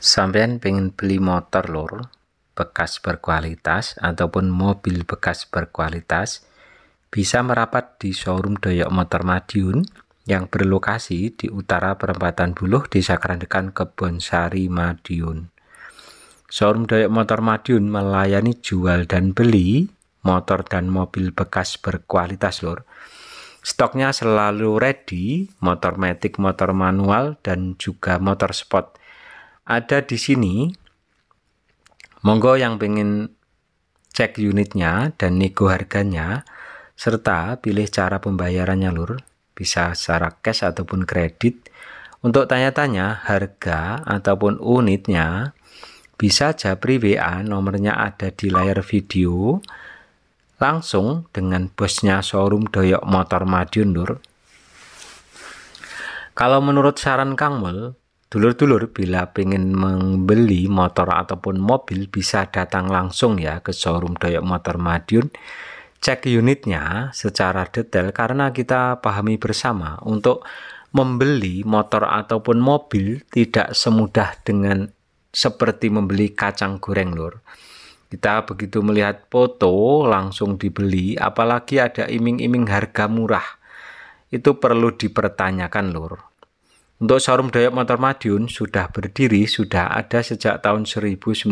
Sampean pengen beli motor lor bekas berkualitas ataupun mobil bekas berkualitas bisa merapat di showroom Doyok Motor Madiun yang berlokasi di utara perempatan Buluh, Desa Kerandekan, sari Madiun. Showroom Doyok Motor Madiun melayani jual dan beli motor dan mobil bekas berkualitas lor. Stoknya selalu ready, motor metik, motor manual, dan juga motor sport ada di sini. Monggo yang pengen cek unitnya dan nego harganya serta pilih cara pembayarannya lur bisa secara cash ataupun kredit untuk tanya-tanya harga ataupun unitnya bisa japri WA nomornya ada di layar video langsung dengan bosnya showroom Doyok Motor Madiun Nur. Kalau menurut saran Kang Mul, Dulur-dulur bila ingin membeli motor ataupun mobil bisa datang langsung ya ke showroom Doyok Motor Madiun. Cek unitnya secara detail karena kita pahami bersama untuk membeli motor ataupun mobil tidak semudah dengan seperti membeli kacang goreng lur. Kita begitu melihat foto langsung dibeli apalagi ada iming-iming harga murah. Itu perlu dipertanyakan lur untuk Showroom Dayak Motor Madiun sudah berdiri, sudah ada sejak tahun 1999.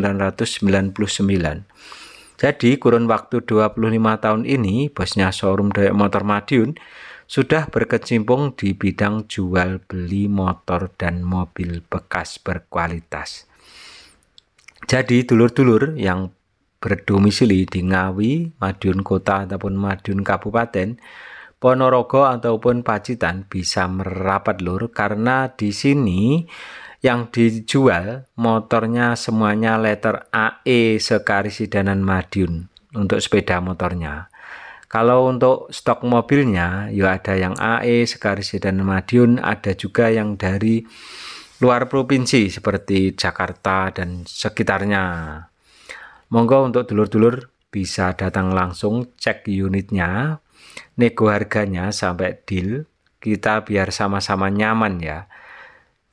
Jadi kurun waktu 25 tahun ini, bosnya Showroom Dayak Motor Madiun sudah berkecimpung di bidang jual beli motor dan mobil bekas berkualitas. Jadi dulur-dulur yang berdomisili di Ngawi, Madiun Kota ataupun Madiun Kabupaten Ponorogo ataupun Pacitan bisa merapat lur karena di sini yang dijual motornya semuanya letter AE danan Madiun untuk sepeda motornya. Kalau untuk stok mobilnya, ya ada yang AE, danan Madiun, ada juga yang dari luar provinsi seperti Jakarta dan sekitarnya. Monggo untuk dulur-dulur bisa datang langsung cek unitnya, nego harganya sampai deal, kita biar sama-sama nyaman ya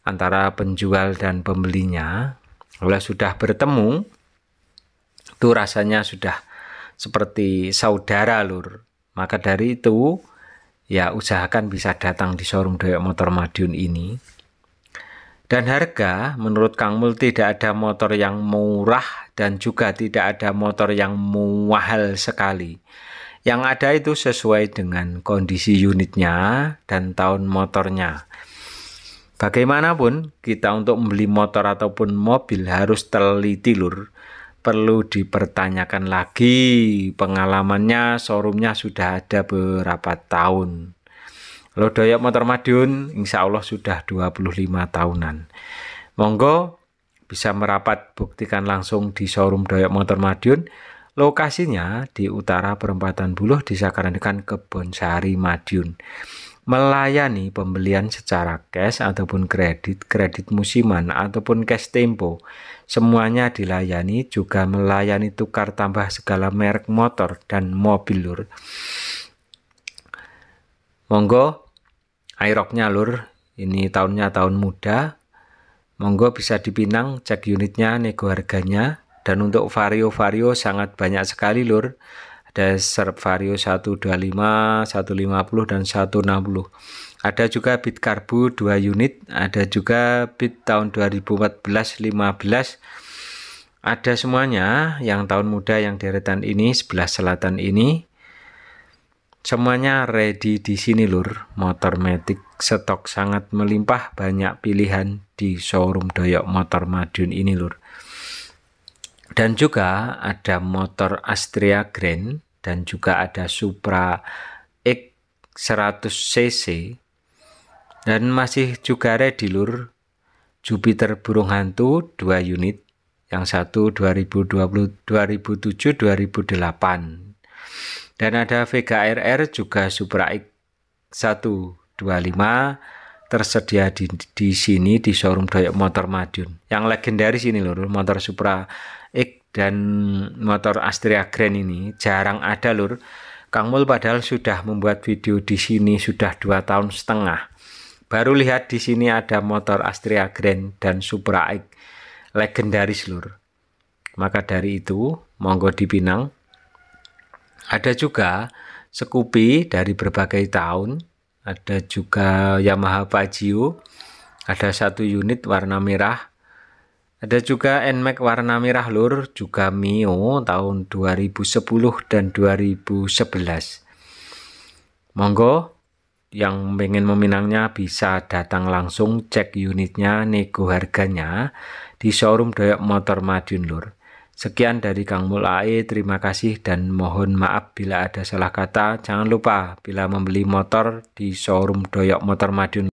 antara penjual dan pembelinya. Kalau sudah bertemu, itu rasanya sudah seperti saudara lur. Maka dari itu, ya usahakan bisa datang di showroom Doyok Motor Madiun ini. Dan harga, menurut Kang Mul tidak ada motor yang murah dan juga tidak ada motor yang mahal sekali. Yang ada itu sesuai dengan kondisi unitnya dan tahun motornya. Bagaimanapun, kita untuk membeli motor ataupun mobil harus teliti lur. Perlu dipertanyakan lagi pengalamannya, showroomnya sudah ada berapa tahun. Lo doyok motor Madiun, insya Allah sudah 25 tahunan. Monggo bisa merapat buktikan langsung di showroom Doyok Motor Madiun Lokasinya di utara perempatan Buluh disarankan Kebon Sari Madiun. Melayani pembelian secara cash ataupun kredit, kredit musiman ataupun cash tempo. Semuanya dilayani juga melayani tukar tambah segala merek motor dan mobil lur. Monggo Airoknya lur, ini tahunnya tahun muda. Monggo bisa dipinang, cek unitnya, nego harganya, dan untuk vario-vario sangat banyak sekali lur. Ada serp vario 125, 150 dan 160. Ada juga bit karbu 2 unit, ada juga bit tahun 2014, 15. Ada semuanya yang tahun muda yang deretan ini, sebelah selatan ini. Semuanya ready di sini lur, motor Matic stok sangat melimpah banyak pilihan di showroom Doyok Motor Madiun ini lur. Dan juga ada motor Astrea Grand dan juga ada Supra X100cc dan masih juga ready lur Jupiter burung hantu 2 unit yang satu 2020 2007 2008 dan ada VKRR juga Supra X125 tersedia di, di sini di showroom Doyok Motor Madiun. Yang legendaris ini loh, motor Supra X dan motor Astrea Grand ini jarang ada lur. Kang Mul padahal sudah membuat video di sini sudah 2 tahun setengah. Baru lihat di sini ada motor Astrea Grand dan Supra X legendaris lur. Maka dari itu monggo dipinang. Ada juga Sekupi dari berbagai tahun ada juga Yamaha Pajio ada satu unit warna merah ada juga NMAX warna merah lur juga Mio tahun 2010 dan 2011 monggo yang ingin meminangnya bisa datang langsung cek unitnya nego harganya di showroom Doyok Motor Madiun Lur. Sekian dari Kang Mulai, terima kasih dan mohon maaf bila ada salah kata. Jangan lupa bila membeli motor di showroom Doyok Motor Madiun.